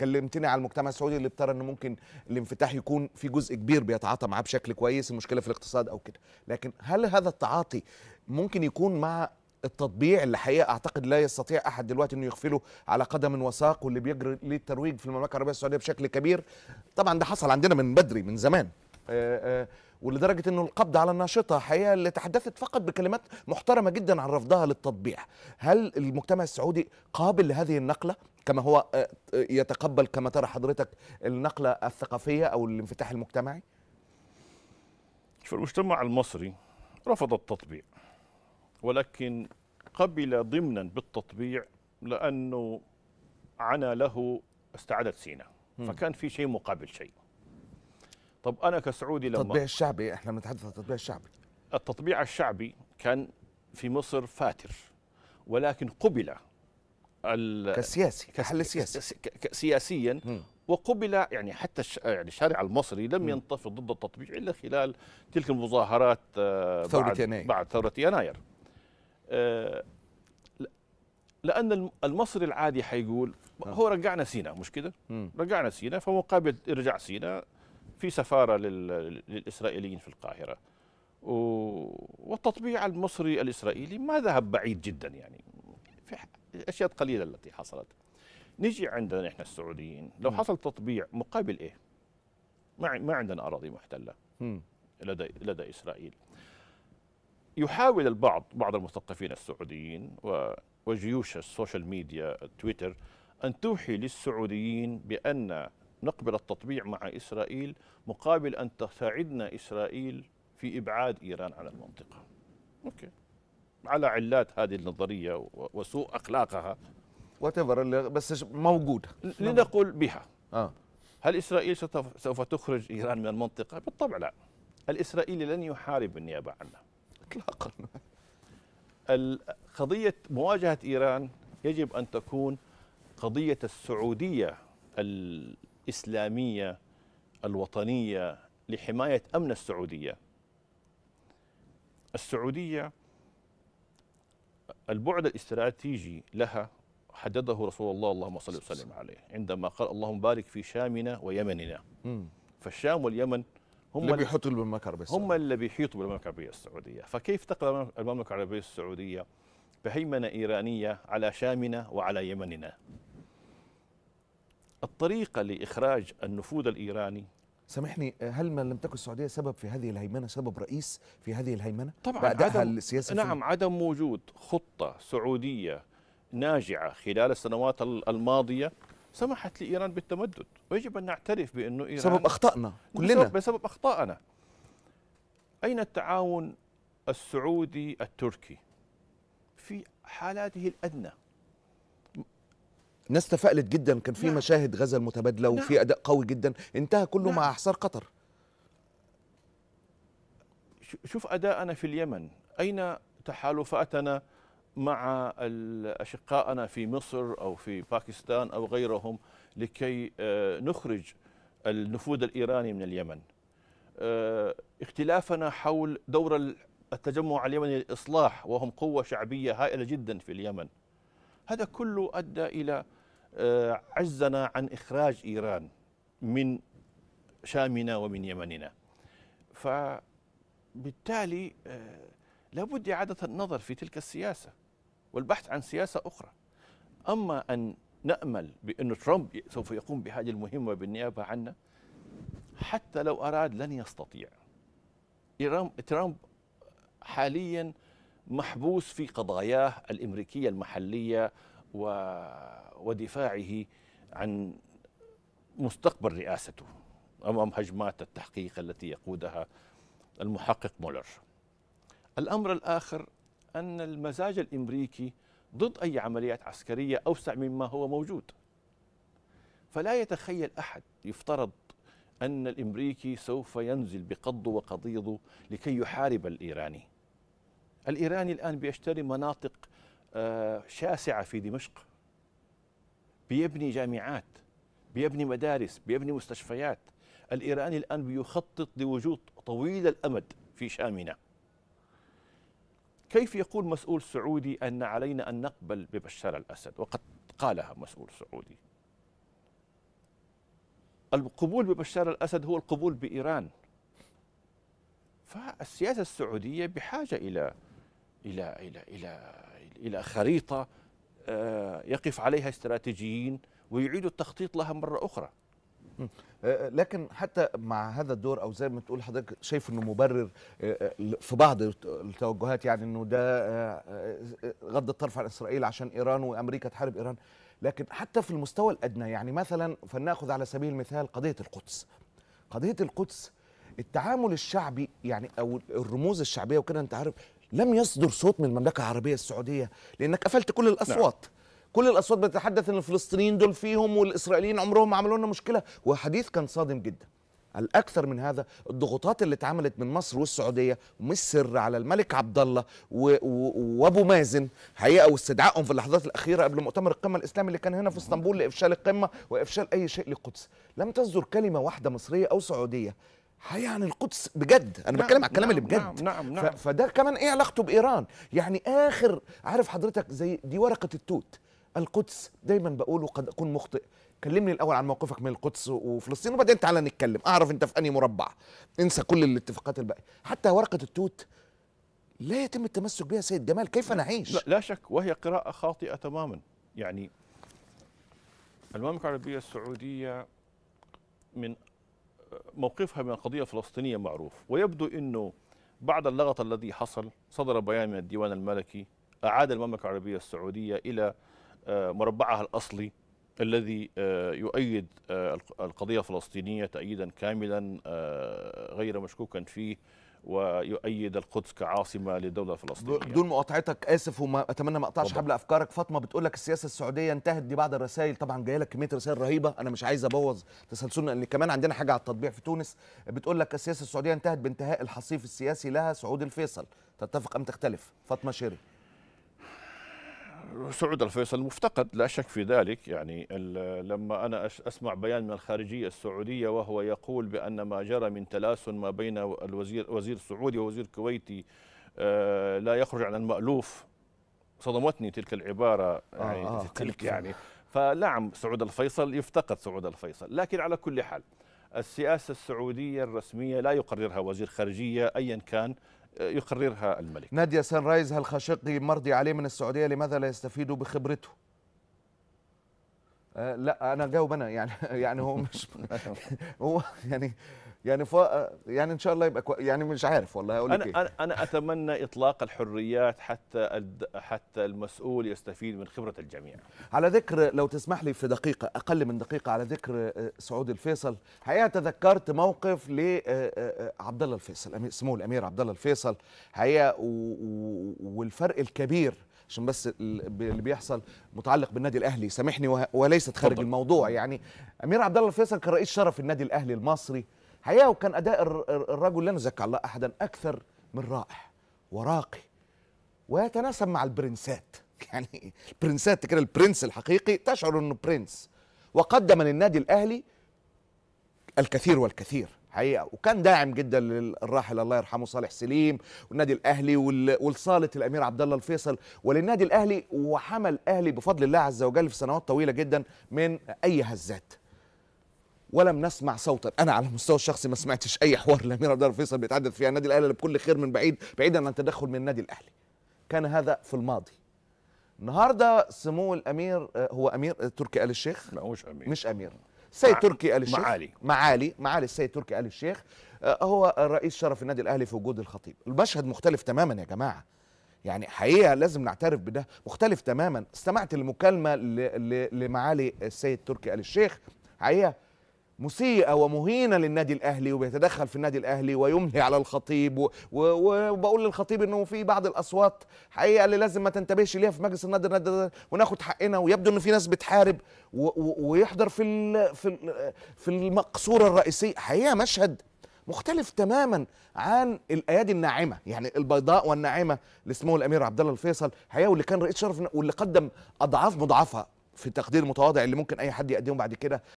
كلمتني على المجتمع السعودي اللي بترى انه ممكن الانفتاح يكون في جزء كبير بيتعاطى معاه بشكل كويس المشكله في الاقتصاد او كده لكن هل هذا التعاطي ممكن يكون مع التطبيع اللي حقيقه اعتقد لا يستطيع احد دلوقتي انه يغفله على قدم وساق واللي بيجري ليه الترويج في المملكه العربيه السعوديه بشكل كبير طبعا ده حصل عندنا من بدري من زمان آه، آه، ولدرجه انه القبض على الناشطه حقيقه اللي تحدثت فقط بكلمات محترمه جدا عن رفضها للتطبيع هل المجتمع السعودي قابل لهذه النقله كما هو آه، آه، يتقبل كما ترى حضرتك النقله الثقافيه او الانفتاح المجتمعي شوف المجتمع المصري رفض التطبيع ولكن قبل ضمنا بالتطبيع لانه عنا له استعادة سينا فكان في شيء مقابل شيء طب انا كسعودي لما التطبيع الشعبي احنا بنتحدث عن التطبيع الشعبي التطبيع الشعبي كان في مصر فاتر ولكن قبل كسياسي كحل سياسي سياسيا وقبل يعني حتى يعني الشارع المصري لم ينتفض ضد التطبيع الا خلال تلك المظاهرات آه، ثورة بعد يناير بعد ثورة يناير آه، لان المصري العادي حيقول نعم. هو رجعنا سينا مش كده؟ رجعنا سينا فمقابل رجع سينا في سفاره للاسرائيليين في القاهره والتطبيع المصري الاسرائيلي ما ذهب بعيد جدا يعني في الاشياء القليله التي حصلت نجي عندنا احنا السعوديين لو حصل تطبيع مقابل ايه ما ما عندنا اراضي محتله لدى لدى اسرائيل يحاول البعض بعض المثقفين السعوديين وجيوش السوشيال ميديا تويتر ان توحي للسعوديين بان نقبل التطبيع مع إسرائيل مقابل أن تساعدنا إسرائيل في إبعاد إيران عن المنطقة أوكي على علات هذه النظرية وسوء أخلاقها وتفر بس موجودة لنقل بها آه. هل إسرائيل سوف تخرج إيران من المنطقة؟ بالطبع لا الإسرائيلي لن يحارب بالنيابة عنها إطلاقا قضية مواجهة إيران يجب أن تكون قضية السعودية الإسلامية الوطنية لحماية أمن السعودية السعودية البعد الاستراتيجي لها حدده رسول الله اللهم صل وسلم عليه عندما قال اللهم بارك في شامنا ويمننا فالشام واليمن هم اللي بيحيطوا بالمملكه العربيه هم اللي بيحيطوا بالمملكه العربيه السعوديه فكيف تقرا المملكه العربيه السعوديه بهيمنه ايرانيه على شامنا وعلى يمننا الطريقة لإخراج النفوذ الإيراني سامحني هل ما لم تكن السعودية سبب في هذه الهيمنة سبب رئيس في هذه الهيمنة طبعا عدم السياسة نعم عدم وجود خطة سعودية ناجعة خلال السنوات الماضية سمحت لإيران بالتمدد ويجب أن نعترف بأنه إيران سبب أخطائنا كلنا بسبب أخطائنا أين التعاون السعودي التركي في حالاته الأدنى الناس تفائلت جدا كان في نعم. مشاهد غزل متبادله وفي نعم. اداء قوي جدا انتهى كله نعم. مع احصار قطر شوف اداءنا في اليمن اين تحالفاتنا مع اشقائنا في مصر او في باكستان او غيرهم لكي آه، نخرج النفوذ الايراني من اليمن آه، اختلافنا حول دور التجمع اليمني للاصلاح وهم قوه شعبيه هائله جدا في اليمن هذا كله ادى الى آه، عجزنا عن إخراج إيران من شامنا ومن يمننا فبالتالي آه، لابد إعادة النظر في تلك السياسة والبحث عن سياسة أخرى أما أن نأمل بأن ترامب سوف يقوم بهذه المهمة بالنيابة عنا حتى لو أراد لن يستطيع ترامب حاليا محبوس في قضاياه الأمريكية المحلية ودفاعه عن مستقبل رئاسته امام هجمات التحقيق التي يقودها المحقق مولر. الامر الاخر ان المزاج الامريكي ضد اي عمليات عسكريه اوسع مما هو موجود. فلا يتخيل احد يفترض ان الامريكي سوف ينزل بقضه وقضيضه لكي يحارب الايراني. الايراني الان بيشتري مناطق آه، شاسعه في دمشق بيبني جامعات بيبني مدارس بيبني مستشفيات الايراني الان بيخطط لوجود طويل الامد في شامنا كيف يقول مسؤول سعودي ان علينا ان نقبل ببشار الاسد وقد قالها مسؤول سعودي القبول ببشار الاسد هو القبول بايران فالسياسه السعوديه بحاجه الى إلى إلى إلى إلى خريطة آه، يقف عليها استراتيجيين ويعيدوا التخطيط لها مرة أخرى آه، آه، لكن حتى مع هذا الدور او زي ما تقول حضرتك شايف انه مبرر في بعض التوجهات يعني انه ده غض الطرف عن اسرائيل عشان ايران وامريكا تحارب ايران لكن حتى في المستوى الادنى يعني مثلا فلناخذ على سبيل المثال قضيه القدس قضيه القدس التعامل الشعبي يعني او الرموز الشعبيه وكده انت عارف لم يصدر صوت من المملكه العربيه السعوديه لانك قفلت كل نعم. الاصوات نعم. كل الاصوات بتتحدث ان الفلسطينيين دول فيهم والاسرائيليين عمرهم ما عملوا لنا مشكله وحديث كان صادم جدا الاكثر من هذا الضغوطات اللي اتعملت من مصر والسعوديه ومش سر على الملك عبد الله وابو مازن حقيقه واستدعائهم في اللحظات الاخيره قبل مؤتمر القمه الاسلامي اللي كان هنا في اسطنبول لافشال القمه وافشال اي شيء للقدس لم تصدر كلمه واحده مصريه او سعوديه حقيقة عن القدس بجد انا نعم بتكلم على الكلام نعم اللي بجد نعم نعم, نعم. فده كمان ايه علاقته بايران يعني اخر عارف حضرتك زي دي ورقه التوت القدس دايما بقوله قد اكون مخطئ كلمني الاول عن موقفك من القدس وفلسطين وبعدين تعالى نتكلم اعرف انت في انهي مربع انسى كل الاتفاقات الباقيه حتى ورقه التوت لا يتم التمسك بها سيد جمال كيف نعيش لا, لا شك وهي قراءه خاطئه تماما يعني المملكه العربيه السعوديه من موقفها من القضية الفلسطينية معروف ويبدو أنه بعد اللغط الذي حصل صدر بيان من الديوان الملكي أعاد المملكة العربية السعودية إلى آه، مربعها الأصلي الذي آه، يؤيد آه، القضية الفلسطينية تأييدا كاملا غير مشكوك فيه ويؤيد القدس كعاصمه للدوله الفلسطينيه دون مقاطعتك اسف وما اتمنى ما اقطعش حبل افكارك فاطمه بتقول لك السياسه السعوديه انتهت دي بعض الرسائل طبعا جايه لك كميه رسائل رهيبه انا مش عايز ابوظ تسلسلنا ان كمان عندنا حاجه على التطبيع في تونس بتقول لك السياسه السعوديه انتهت بانتهاء الحصيف السياسي لها سعود الفيصل تتفق ام تختلف فاطمه شيري سعود الفيصل مفتقد لا شك في ذلك يعني لما أنا أسمع بيان من الخارجية السعودية وهو يقول بأن ما جرى من تلاسن ما بين الوزير وزير سعودي ووزير كويتي آه، لا يخرج عن المألوف صدمتني تلك العبارة آه، يعني آه تلك يعني فنعم سعود الفيصل يفتقد سعود الفيصل لكن على كل حال السياسة السعودية الرسمية لا يقررها وزير خارجية أيا كان يقررها الملك نادية سان رايز هل خاشقي مرضي عليه من السعودية لماذا لا يستفيدوا بخبرته أه لا انا جاوب انا يعني يعني هو مش هو يعني يعني ف... يعني ان شاء الله يبقى يعني مش عارف والله هقول لك انا إيه؟ انا اتمنى اطلاق الحريات حتى الد... حتى المسؤول يستفيد من خبره الجميع على ذكر لو تسمح لي في دقيقه اقل من دقيقه على ذكر آه، سعود الفيصل حقيقه تذكرت موقف ل آه، آه، عبد الله الفيصل اسمه الامير عبد الله الفيصل حقيقه و... والفرق الكبير عشان بس اللي بيحصل متعلق بالنادي الاهلي سامحني وليست خارج الموضوع يعني امير عبد الله الفيصل كان رئيس شرف النادي الاهلي المصري حقيقه وكان اداء الرجل لا نزكي الله احدا اكثر من رائع وراقي ويتناسب مع البرنسات يعني البرنسات كده البرنس الحقيقي تشعر انه برنس وقدم للنادي الاهلي الكثير والكثير حقيقه وكان داعم جدا للراحل الله يرحمه صالح سليم والنادي الاهلي ولصاله الامير عبد الله الفيصل وللنادي الاهلي وحمل الاهلي بفضل الله عز وجل في سنوات طويله جدا من اي هزات ولم نسمع صوتا انا على المستوى الشخصي ما سمعتش اي حوار الامير عبد الفيصل بيتحدث فيها عن النادي الاهلي بكل خير من بعيد بعيدا عن تدخل من النادي الاهلي كان هذا في الماضي النهارده سمو الامير آه، هو امير آه، تركي ال الشيخ لا مش امير مش امير سيد مع... تركي ال الشيخ معالي معالي معالي السيد تركي ال الشيخ آه، هو رئيس شرف النادي الاهلي في وجود الخطيب المشهد مختلف تماما يا جماعه يعني حقيقه لازم نعترف بده مختلف تماما استمعت المكالمه ل... ل... لمعالي السيد تركي ال الشيخ حقيقه مسيئة ومهينة للنادي الأهلي وبيتدخل في النادي الأهلي ويملي على الخطيب وبقول للخطيب إنه في بعض الأصوات حقيقة اللي لازم ما تنتبهش ليها في مجلس النادي النادي وناخد حقنا ويبدو إن في ناس بتحارب ويحضر في في في المقصورة الرئيسية حقيقة مشهد مختلف تماما عن الايادي الناعمه يعني البيضاء والناعمه اللي اسمه الامير عبد الله الفيصل حقيقه واللي كان رئيس شرف واللي قدم اضعاف مضاعفه في تقدير متواضع اللي ممكن اي حد يقدمه بعد كده